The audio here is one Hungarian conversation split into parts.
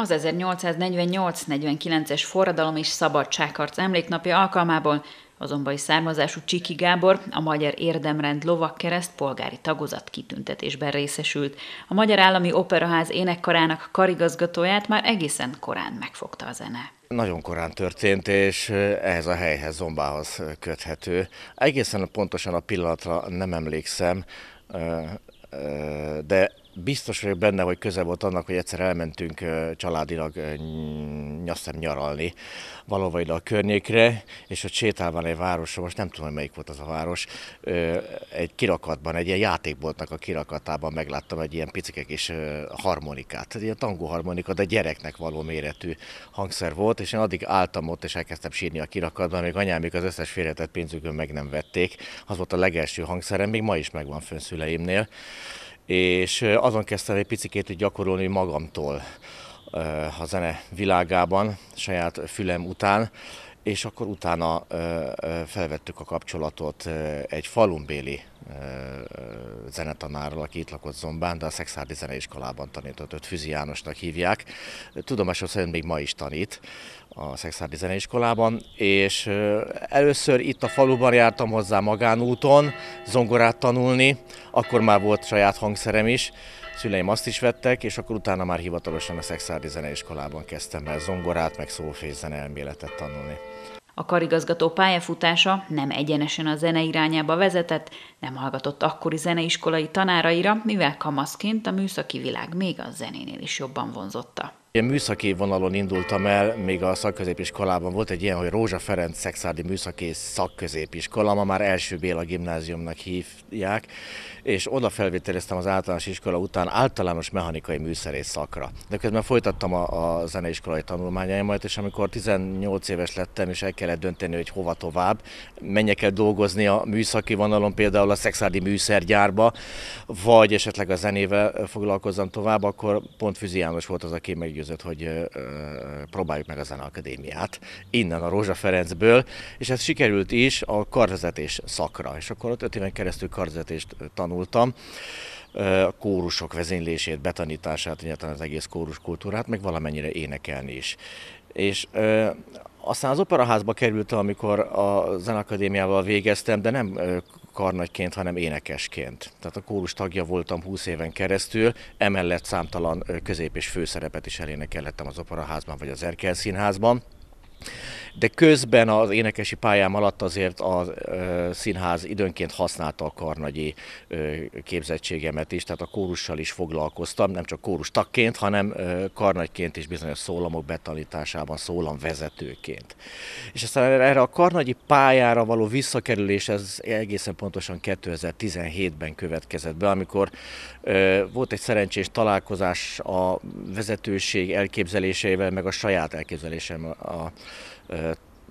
Az 1848-49-es forradalom és szabadságharc emléknapja alkalmából azonban származású Csiki Gábor a Magyar Érdemrend Kereszt polgári tagozat kitüntetésben részesült. A Magyar Állami Operaház énekkarának karigazgatóját már egészen korán megfogta a zene. Nagyon korán történt, és ehhez a helyhez, Zombához köthető. Egészen pontosan a pillanatra nem emlékszem, de biztos vagyok benne, hogy köze volt annak, hogy egyszer elmentünk családilag nyasztem nyaralni valóban ide a környékre, és ott sétálva egy városban, most nem tudom, hogy melyik volt az a város, egy kirakatban, egy ilyen játékboltnak a kirakatában megláttam egy ilyen picike kis harmonikát, egy ilyen harmonika, de gyereknek való méretű hangszer volt, és én addig álltam ott, és elkezdtem sírni a kirakatban, még anyámik az összes félretett pénzükön meg nem vették. Az volt a legelső hangszerem, még ma is megvan fönn szüleimnél és azon kezdtem egy picit gyakorolni magamtól a zene világában, saját fülem után, és akkor utána felvettük a kapcsolatot egy falumbéli zenetanárral, aki itt lakott Zombán, de a Szexárdi Zeneiskolában tanított, őt Füzi Jánosnak hívják. Tudomásom szerint még ma is tanít a Szexárdi Zeneiskolában, és először itt a faluban jártam hozzá magánúton zongorát tanulni, akkor már volt saját hangszerem is, Szüleim azt is vettek, és akkor utána már hivatalosan a Szexádi Zeneiskolában kezdtem el zongorát, meg szófészene elméletet tanulni. A karigazgató pályafutása nem egyenesen a zene irányába vezetett, nem hallgatott akkori zeneiskolai tanáraira, mivel kamaszként a műszaki világ még a zenénél is jobban vonzotta. Én műszaki vonalon indultam el, még a szakközépiskolában volt egy ilyen, hogy Rózsa Ferenc Szexárdi Műszaki Szakközépiskola, ma már első Béla gimnáziumnak hívják, és oda felvételeztem az általános iskola után általános mechanikai műszerész szakra. De közben folytattam a, a zeneiskolai tanulmányaimat, és amikor 18 éves lettem, és el kellett dönteni, hogy hova tovább, menjek el dolgozni a műszaki vonalon, például a Szexárdi műszergyárba, vagy esetleg a zenével foglalkozzam tovább, akkor pont Füzi János volt az, aki meg meggyőzött, hogy próbáljuk meg a Zeneakadémiát innen a Rózsa Ferencből, és ez sikerült is a karvezetés szakra, és akkor ott öt éven keresztül karvezetést tanultam a kórusok vezénylését, betanítását, egyáltalán az egész kórus kultúrát, meg valamennyire énekelni is. És ö, aztán az operaházba került, amikor a Zenakadémiával végeztem, de nem karnagyként, hanem énekesként. Tehát a kórus tagja voltam 20 éven keresztül, emellett számtalan közép- és főszerepet is elénekelhettem az Operaházban vagy az Erkel Színházban de közben az énekesi pályám alatt azért a színház időnként használta a karnagyi képzettségemet is, tehát a kórussal is foglalkoztam, nem csak kórus tagként, hanem karnagyként is bizonyos szólamok betanításában, szólam vezetőként. És aztán erre a karnagyi pályára való visszakerülés, ez egészen pontosan 2017-ben következett be, amikor volt egy szerencsés találkozás a vezetőség elképzeléseivel, meg a saját elképzelésem a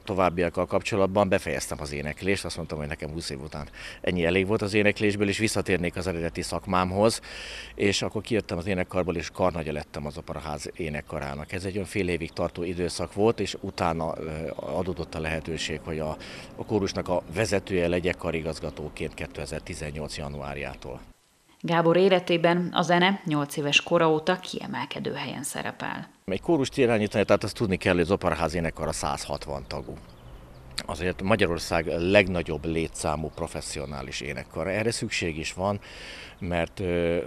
továbbiakkal kapcsolatban befejeztem az éneklést, azt mondtam, hogy nekem 20 év után ennyi elég volt az éneklésből, és visszatérnék az eredeti szakmámhoz, és akkor kijöttem az énekkarból, és karnagya lettem az operaház énekkarának. Ez egy olyan fél évig tartó időszak volt, és utána adódott a lehetőség, hogy a, a kórusnak a vezetője legyek karigazgatóként 2018. januárjától. Gábor életében a zene 8 éves kora óta kiemelkedő helyen szerepel. Egy kórust irányítani, tehát azt tudni kell, hogy az operaház énekar a 160 tagú azért Magyarország legnagyobb létszámú professzionális énekkar. Erre szükség is van, mert ö,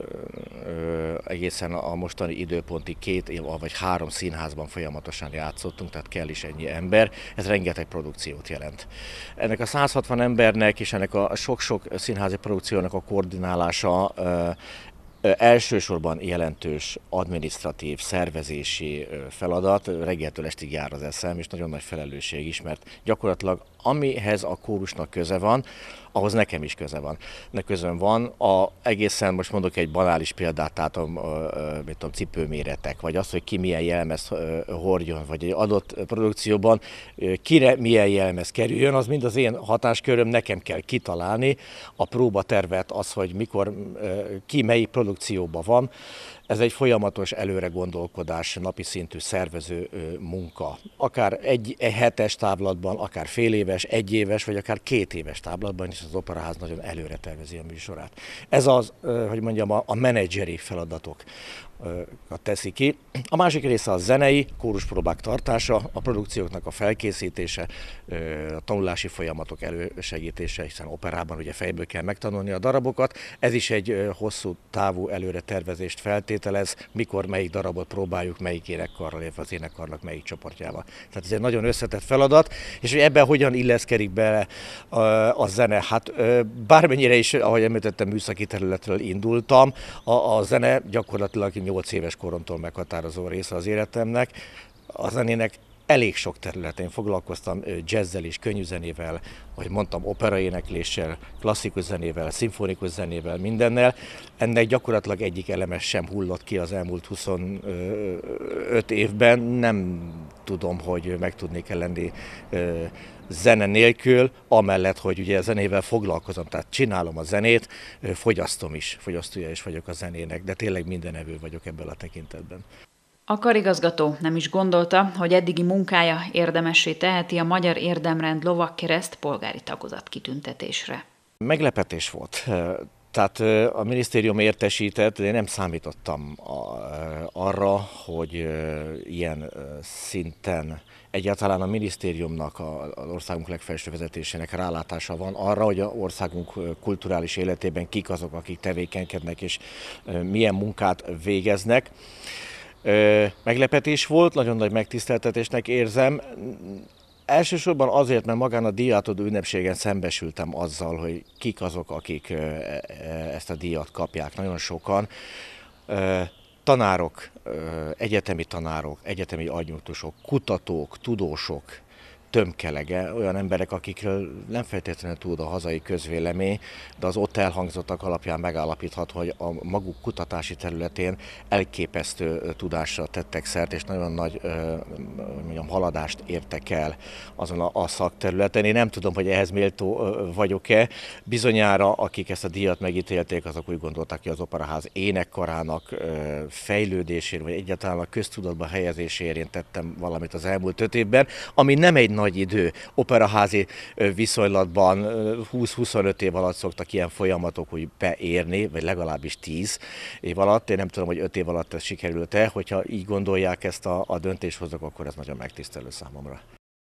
ö, egészen a mostani időponti két év, vagy három színházban folyamatosan játszottunk, tehát kell is ennyi ember. Ez rengeteg produkciót jelent. Ennek a 160 embernek és ennek a sok-sok színházi produkciónak a koordinálása ö, Elsősorban jelentős administratív, szervezési feladat, reggeltől estig jár az eszem, és nagyon nagy felelősség is, mert gyakorlatilag amihez a kórusnak köze van, ahhoz nekem is köze van. Ne közön van, a, egészen most mondok egy banális példát, tehát a, a, a, a cipőméretek, vagy az, hogy ki milyen jelmez hordjon, vagy egy adott produkcióban kire milyen jelmez kerüljön, az mind az én hatásköröm, nekem kell kitalálni a próbatervet, az, hogy mikor, ki melyik produkció produkcióban van. Ez egy folyamatos előre gondolkodás, napi szintű szervező munka. Akár egy, egy hetes táblatban, akár fél éves, egy éves, vagy akár két éves táblatban, is az operaház nagyon előre tervezi a műsorát. Ez az, hogy mondjam, a, a menedzseri feladatok teszi ki. A másik része a zenei, kóruspróbák tartása, a produkcióknak a felkészítése, a tanulási folyamatok elősegítése, hiszen operában ugye fejből kell megtanulni a darabokat. Ez is egy hosszú távú távú előre tervezést feltételez, mikor melyik darabot próbáljuk, melyik énekkarral, illetve az énekarnak melyik csoportjával. Tehát ez egy nagyon összetett feladat, és hogy ebben hogyan illeszkedik be a, a zene. Hát bármennyire is, ahogy említettem, műszaki területről indultam, a, a zene gyakorlatilag 8 éves koromtól meghatározó része az életemnek. A zenének elég sok területen foglalkoztam jazzzel és könnyűzenével, ahogy mondtam, operaénekléssel, klasszikus zenével, szimfonikus zenével, mindennel. Ennek gyakorlatilag egyik eleme sem hullott ki az elmúlt 25 évben. Nem tudom, hogy meg tudnék-e lenni zene nélkül, amellett, hogy ugye zenével foglalkozom, tehát csinálom a zenét, fogyasztom is, fogyasztója is vagyok a zenének, de tényleg minden evő vagyok ebből a tekintetben. A karigazgató nem is gondolta, hogy eddigi munkája érdemessé teheti a Magyar Érdemrend lovakkereszt polgári tagozat kitüntetésre. Meglepetés volt. Tehát a minisztérium értesített, de én nem számítottam arra, hogy ilyen szinten egyáltalán a minisztériumnak, az országunk legfelső vezetésének rálátása van arra, hogy a országunk kulturális életében kik azok, akik tevékenykednek és milyen munkát végeznek meglepetés volt, nagyon nagy megtiszteltetésnek érzem. Elsősorban azért, mert magán a díjátod ünnepségen szembesültem azzal, hogy kik azok, akik e, e, ezt a díjat kapják. Nagyon sokan tanárok, egyetemi tanárok, egyetemi adjunktusok, kutatók, tudósok, tömkelege, olyan emberek, akikről nem feltétlenül tud a hazai közvélemény, de az ott elhangzottak alapján megállapítható, hogy a maguk kutatási területén elképesztő tudásra tettek szert, és nagyon nagy mondjam, haladást értek el azon a, szakterületen. Én nem tudom, hogy ehhez méltó vagyok-e. Bizonyára, akik ezt a díjat megítélték, azok úgy gondolták, hogy az Operaház énekkarának fejlődésére, vagy egyáltalán a köztudatba helyezéséért én tettem valamit az elmúlt öt évben, ami nem egy nagy idő. Operaházi viszonylatban 20-25 év alatt szoktak ilyen folyamatok úgy beérni, vagy legalábbis 10 év alatt. Én nem tudom, hogy 5 év alatt ez sikerült-e, hogyha így gondolják ezt a, a döntéshozók, akkor ez nagyon megtisztelő számomra.